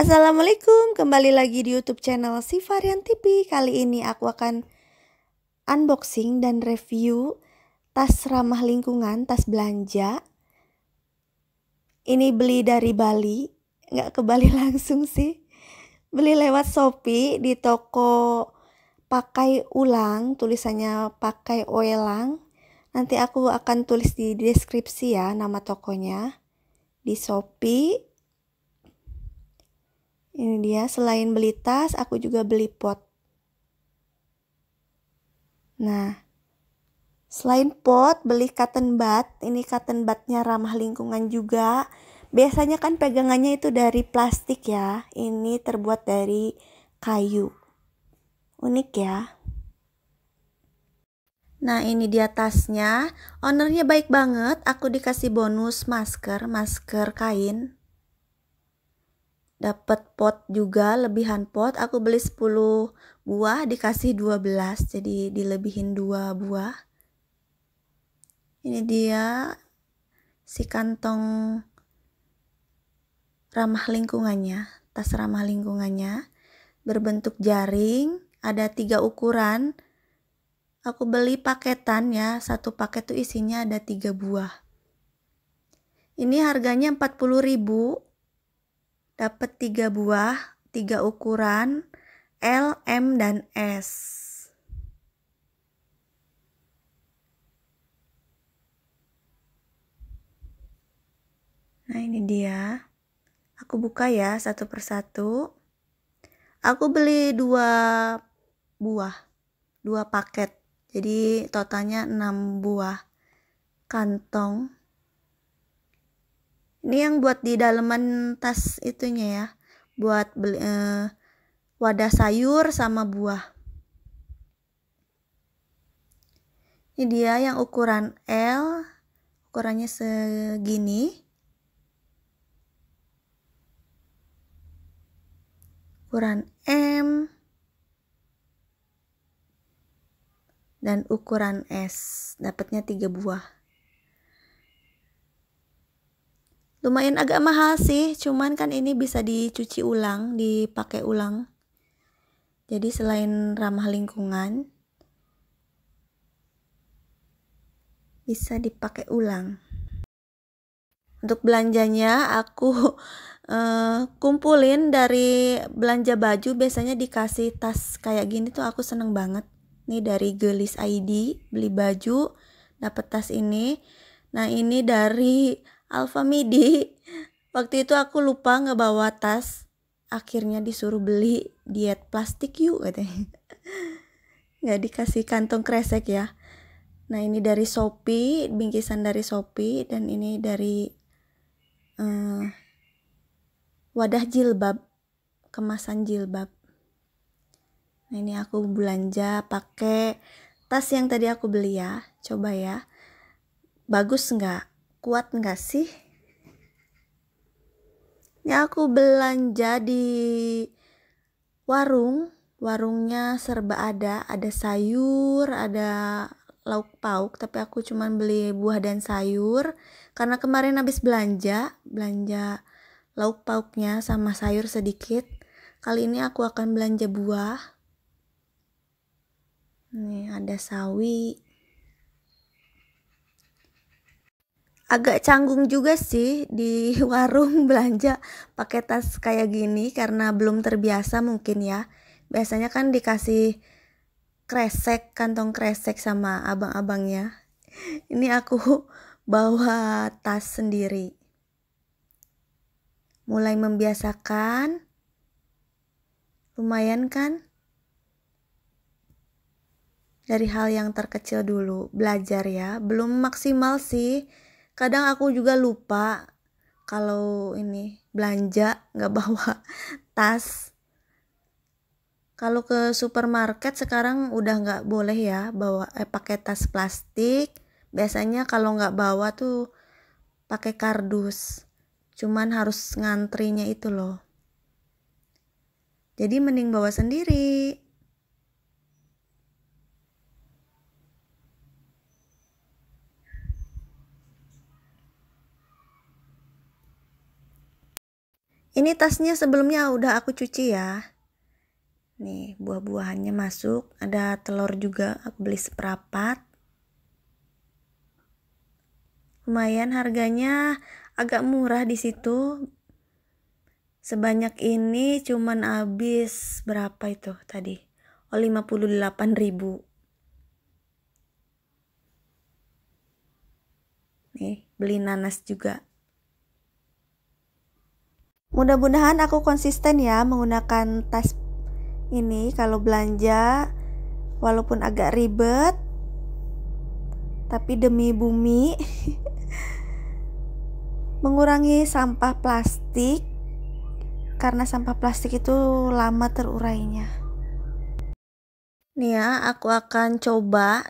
Assalamualaikum, kembali lagi di YouTube channel Si Varian TV. Kali ini aku akan unboxing dan review tas ramah lingkungan, tas belanja. Ini beli dari Bali, nggak ke Bali langsung sih. Beli lewat Shopee di toko pakai ulang, tulisannya pakai oelang. Nanti aku akan tulis di deskripsi ya nama tokonya di Shopee ini dia, selain beli tas, aku juga beli pot. Nah, selain pot, beli cotton bud. Ini cotton budnya ramah lingkungan juga. Biasanya kan pegangannya itu dari plastik ya. Ini terbuat dari kayu. Unik ya. Nah ini dia tasnya, ownernya baik banget, aku dikasih bonus masker, masker kain dapat pot juga lebihan pot aku beli 10 buah dikasih 12 jadi dilebihin dua buah ini dia si kantong ramah lingkungannya tas ramah lingkungannya berbentuk jaring ada tiga ukuran aku beli paketan ya satu paket tuh isinya ada tiga buah ini harganya 40 ribu dapat tiga buah, tiga ukuran L, M, dan S. Nah, ini dia. Aku buka ya satu persatu. Aku beli dua buah, dua paket. Jadi totalnya enam buah kantong ini yang buat di daleman tas itunya ya buat beli, eh, wadah sayur sama buah ini dia yang ukuran L ukurannya segini ukuran M dan ukuran S dapatnya tiga buah lumayan agak mahal sih cuman kan ini bisa dicuci ulang dipakai ulang jadi selain ramah lingkungan bisa dipakai ulang untuk belanjanya aku uh, kumpulin dari belanja baju biasanya dikasih tas kayak gini tuh aku seneng banget ini dari Gelis ID beli baju dapet tas ini nah ini dari Alfa Midi. Waktu itu aku lupa ngebawa tas. Akhirnya disuruh beli diet plastik yuk katanya. Gak dikasih kantong kresek ya. Nah ini dari Shopee, bingkisan dari Shopee dan ini dari uh, wadah jilbab, kemasan jilbab. Nah ini aku belanja pakai tas yang tadi aku beli ya, coba ya. Bagus nggak? kuat nggak sih? Ini ya, aku belanja di warung, warungnya serba ada, ada sayur, ada lauk pauk, tapi aku cuman beli buah dan sayur karena kemarin habis belanja, belanja lauk pauknya sama sayur sedikit. Kali ini aku akan belanja buah. Nih, ada sawi, agak canggung juga sih di warung belanja pakai tas kayak gini karena belum terbiasa mungkin ya. Biasanya kan dikasih kresek, kantong kresek sama abang-abangnya. Ini aku bawa tas sendiri. Mulai membiasakan. Lumayan kan? Dari hal yang terkecil dulu, belajar ya. Belum maksimal sih kadang aku juga lupa kalau ini belanja nggak bawa tas kalau ke supermarket sekarang udah nggak boleh ya bawa eh, pakai tas plastik biasanya kalau nggak bawa tuh pakai kardus cuman harus ngantrinya itu loh jadi mending bawa sendiri Ini tasnya sebelumnya udah aku cuci ya. Nih, buah-buahannya masuk. Ada telur juga, aku beli seperapat. Lumayan harganya agak murah di situ. Sebanyak ini cuman habis berapa itu tadi? Oh, delapan ribu. Nih, beli nanas juga. Mudah-mudahan aku konsisten ya menggunakan tas ini kalau belanja walaupun agak ribet tapi demi bumi mengurangi sampah plastik karena sampah plastik itu lama terurainya. Nih ya, aku akan coba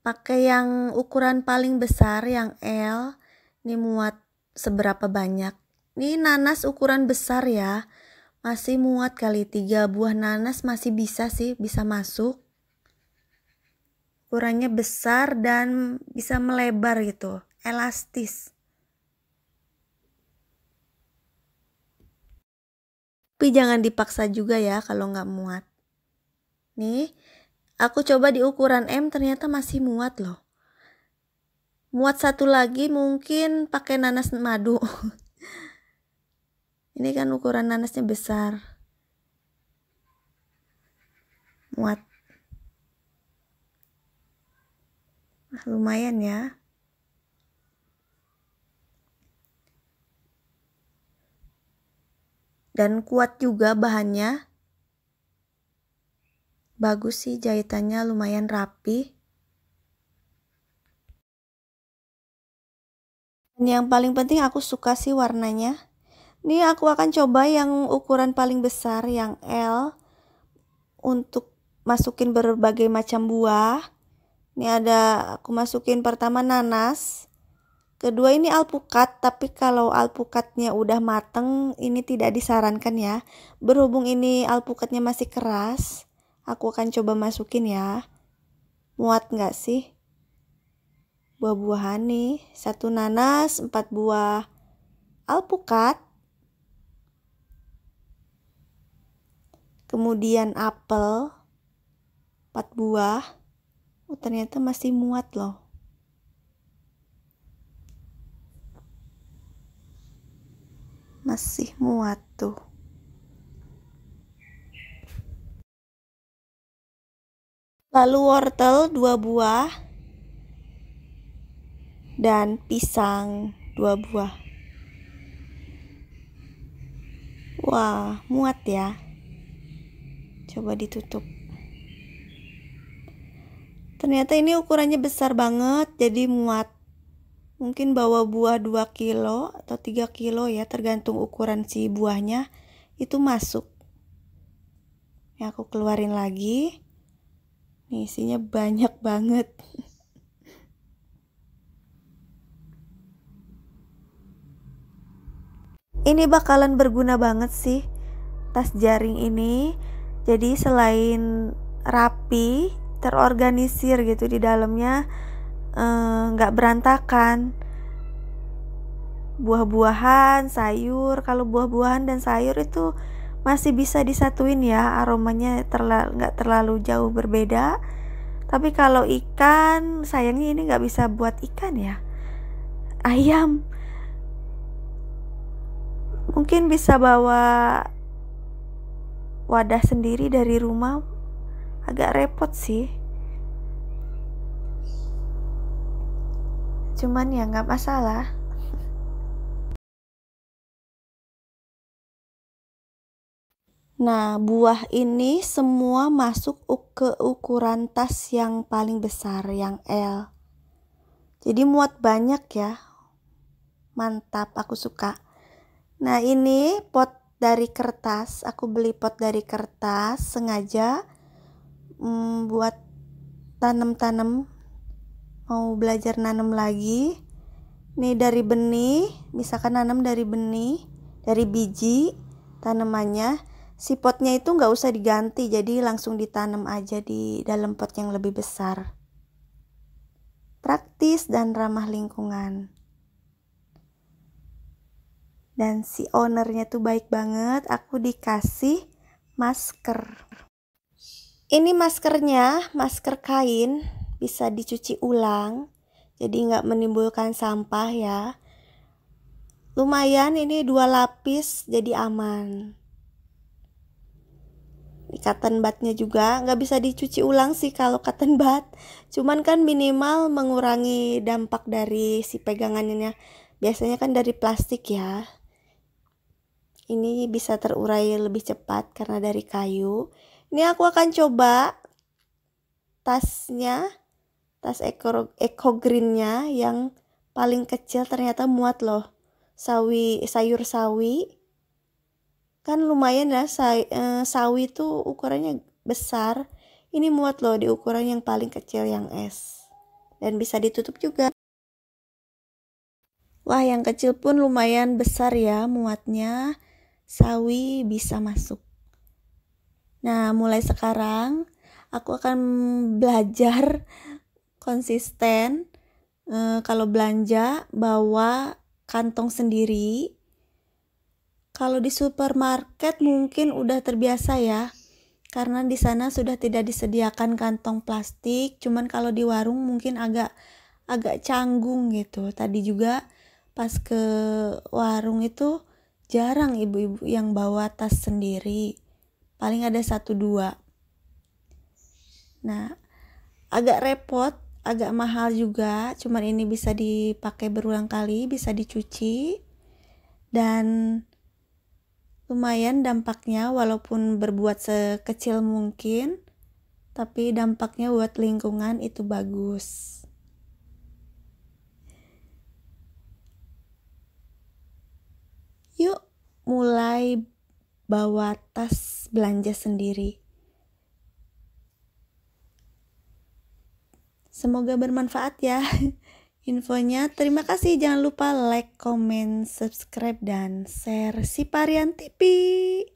pakai yang ukuran paling besar yang L. Ini muat seberapa banyak. Ini nanas ukuran besar ya. Masih muat kali tiga buah nanas masih bisa sih bisa masuk. Ukurannya besar dan bisa melebar gitu, elastis. Tapi jangan dipaksa juga ya kalau nggak muat. Nih, aku coba di ukuran M ternyata masih muat loh. Muat satu lagi mungkin pakai nanas madu. Ini kan ukuran nanasnya besar. Muat. Nah, lumayan ya. Dan kuat juga bahannya. Bagus sih jahitannya lumayan rapi. Dan yang paling penting aku suka sih warnanya. Ini aku akan coba yang ukuran paling besar yang L untuk masukin berbagai macam buah. Ini ada aku masukin pertama nanas. Kedua ini alpukat, tapi kalau alpukatnya udah mateng ini tidak disarankan ya. Berhubung ini alpukatnya masih keras, aku akan coba masukin ya. Muat nggak sih? Buah-buahan nih, satu nanas, empat buah alpukat, kemudian apel 4 buah oh ternyata masih muat loh masih muat tuh lalu wortel 2 buah dan pisang 2 buah wah muat ya coba ditutup ternyata ini ukurannya besar banget jadi muat mungkin bawa buah 2 kilo atau 3 kilo ya tergantung ukuran si buahnya itu masuk ya aku keluarin lagi nih isinya banyak banget ini bakalan berguna banget sih tas jaring ini jadi selain rapi, terorganisir gitu di dalamnya eh, nggak eh, berantakan. Buah-buahan, sayur, kalau buah-buahan dan sayur itu masih bisa disatuin ya, aromanya terlalu nggak terlalu jauh berbeda. Tapi kalau ikan, sayangnya ini nggak bisa buat ikan ya. Ayam mungkin bisa bawa wadah sendiri dari rumah agak repot sih cuman ya nggak masalah Nah, buah ini semua masuk ke ukuran tas yang paling besar, yang L. Jadi muat banyak ya. Mantap, aku suka. Nah, ini pot dari kertas aku beli pot dari kertas sengaja mm, buat tanam-tanam mau belajar nanam lagi Nih dari benih misalkan nanam dari benih dari biji tanamannya si potnya itu nggak usah diganti jadi langsung ditanam aja di dalam pot yang lebih besar praktis dan ramah lingkungan dan si ownernya tuh baik banget aku dikasih masker ini maskernya masker kain bisa dicuci ulang jadi nggak menimbulkan sampah ya lumayan ini dua lapis jadi aman Ikatan batnya juga nggak bisa dicuci ulang sih kalau cotton bat cuman kan minimal mengurangi dampak dari si pegangannya biasanya kan dari plastik ya ini bisa terurai lebih cepat karena dari kayu ini aku akan coba tasnya tas eco, eco greennya yang paling kecil ternyata muat loh sawi sayur sawi kan lumayan ya say, eh, sawi itu ukurannya besar ini muat loh di ukuran yang paling kecil yang S dan bisa ditutup juga wah yang kecil pun lumayan besar ya muatnya sawi bisa masuk. Nah, mulai sekarang aku akan belajar konsisten e, kalau belanja bawa kantong sendiri. Kalau di supermarket mungkin udah terbiasa ya. Karena di sana sudah tidak disediakan kantong plastik, cuman kalau di warung mungkin agak agak canggung gitu. Tadi juga pas ke warung itu Jarang ibu-ibu yang bawa tas sendiri, paling ada satu dua. Nah, agak repot, agak mahal juga, cuman ini bisa dipakai berulang kali, bisa dicuci, dan lumayan dampaknya walaupun berbuat sekecil mungkin, tapi dampaknya buat lingkungan itu bagus. bawa tas belanja sendiri. Semoga bermanfaat ya infonya. Terima kasih. Jangan lupa like, comment, subscribe, dan share si Parian TV.